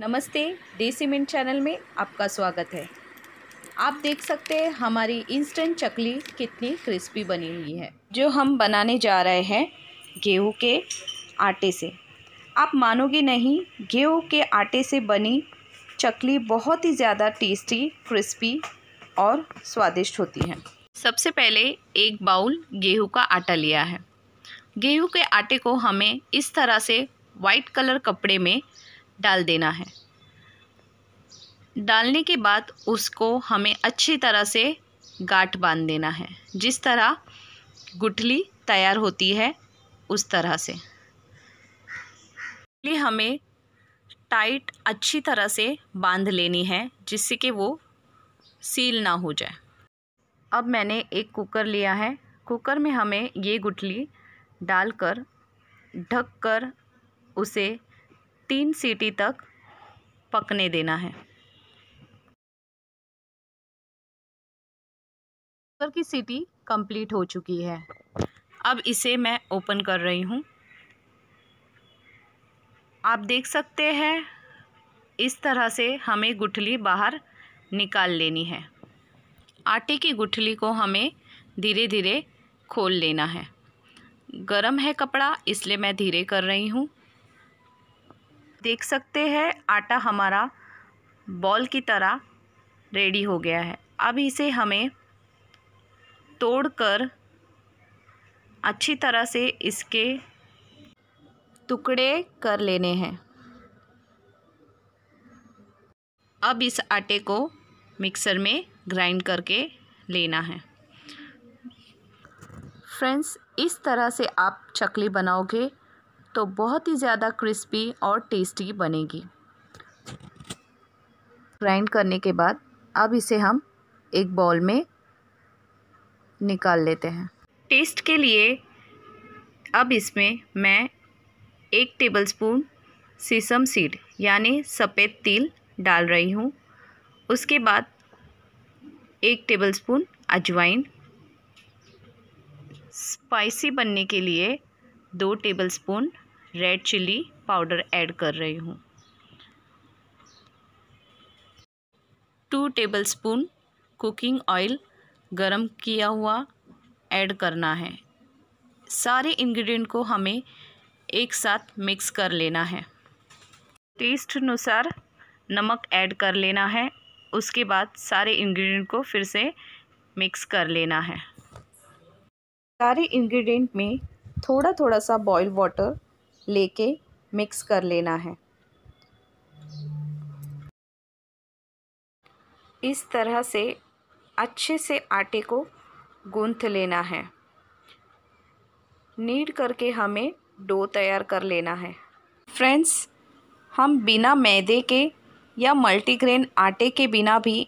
नमस्ते D cement channel में आपका स्वागत है आप देख सकते हैं हमारी इंस्टेंट चकली कितनी क्रिस्पी बनी हुई है जो हम बनाने जा रहे हैं गेहूं के आटे से आप मानोगे नहीं गेहूं के आटे से बनी चकली बहुत ही ज़्यादा टेस्टी क्रिस्पी और स्वादिष्ट होती है सबसे पहले एक बाउल गेहूं का आटा लिया है गेहूं के आटे को हमें इस तरह से वाइट कलर कपड़े में डाल देना है डालने के बाद उसको हमें अच्छी तरह से गाठ बांध देना है जिस तरह गुठली तैयार होती है उस तरह से गुठली हमें टाइट अच्छी तरह से बांध लेनी है जिससे कि वो सील ना हो जाए अब मैंने एक कुकर लिया है कुकर में हमें ये गुठली डालकर ढककर उसे तीन सीटी तक पकने देना है कुकर की सीटी कंप्लीट हो चुकी है अब इसे मैं ओपन कर रही हूँ आप देख सकते हैं इस तरह से हमें गुठली बाहर निकाल लेनी है आटे की गुठली को हमें धीरे धीरे खोल लेना है गरम है कपड़ा इसलिए मैं धीरे कर रही हूँ देख सकते हैं आटा हमारा बॉल की तरह रेडी हो गया है अब इसे हमें तोड़कर अच्छी तरह से इसके टुकड़े कर लेने हैं अब इस आटे को मिक्सर में ग्राइंड करके लेना है फ्रेंड्स इस तरह से आप चकली बनाओगे तो बहुत ही ज़्यादा क्रिस्पी और टेस्टी बनेगी ग्राइंड करने के बाद अब इसे हम एक बॉल में निकाल लेते हैं टेस्ट के लिए अब इसमें मैं एक टेबलस्पून सीसम सीड यानी सफ़ेद तिल डाल रही हूँ उसके बाद एक टेबलस्पून अजवाइन स्पाइसी बनने के लिए दो tablespoon red chilli powder add कर रही हूँ टू टेबलस्पून कुकिंग ऑयल गरम किया हुआ ऐड करना है सारे इंग्रेडिएंट को हमें एक साथ मिक्स कर लेना है टेस्ट अनुसार नमक ऐड कर लेना है उसके बाद सारे इंग्रेडिएंट को फिर से मिक्स कर लेना है सारे इंग्रेडिएंट में थोड़ा थोड़ा सा बॉयल वाटर लेके मिक्स कर लेना है इस तरह से अच्छे से आटे को गूंथ लेना है नीड करके हमें डो तैयार कर लेना है फ्रेंड्स हम बिना मैदे के या मल्टीग्रेन आटे के बिना भी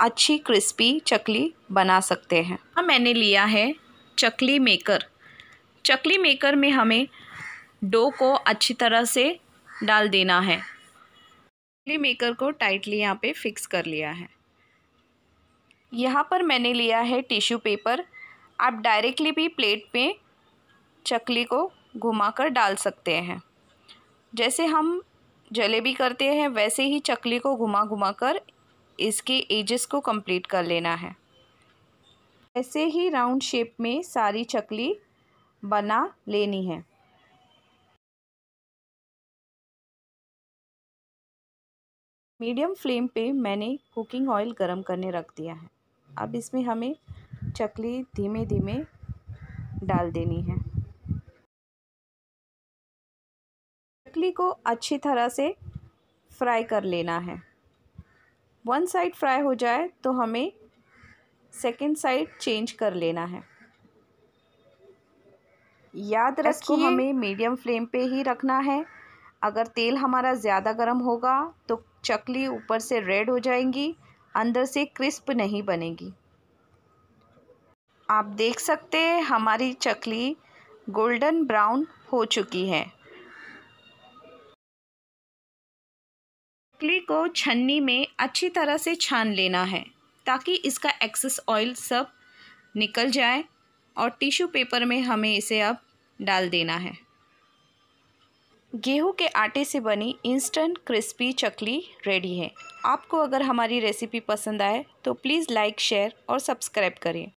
अच्छी क्रिस्पी चकली बना सकते हैं हाँ मैंने लिया है चकली मेकर चकली मेकर में हमें डो को अच्छी तरह से डाल देना है चिली मेकर को टाइटली यहाँ पे फिक्स कर लिया है यहाँ पर मैंने लिया है टिश्यू पेपर आप डायरेक्टली भी प्लेट में चकली को घुमाकर डाल सकते हैं जैसे हम जलेबी करते हैं वैसे ही चकली को घुमा घुमा कर इसके एजेस को कंप्लीट कर लेना है ऐसे ही राउंड शेप में सारी चकली बना लेनी है मीडियम फ्लेम पे मैंने कुकिंग ऑयल गरम करने रख दिया है अब इसमें हमें चकली धीमे धीमे डाल देनी है चकली को अच्छी तरह से फ्राई कर लेना है वन साइड फ्राई हो जाए तो हमें सेकेंड साइड चेंज कर लेना है याद रखिए हमें मीडियम फ्लेम पे ही रखना है अगर तेल हमारा ज़्यादा गर्म होगा तो चकली ऊपर से रेड हो जाएंगी अंदर से क्रिस्प नहीं बनेगी आप देख सकते हैं हमारी चकली गोल्डन ब्राउन हो चुकी है चकली को छन्नी में अच्छी तरह से छान लेना है ताकि इसका एक्सेस ऑयल सब निकल जाए और टिश्यू पेपर में हमें इसे अब डाल देना है गेहूं के आटे से बनी इंस्टेंट क्रिस्पी चकली रेडी है आपको अगर हमारी रेसिपी पसंद आए तो प्लीज़ लाइक शेयर और सब्सक्राइब करें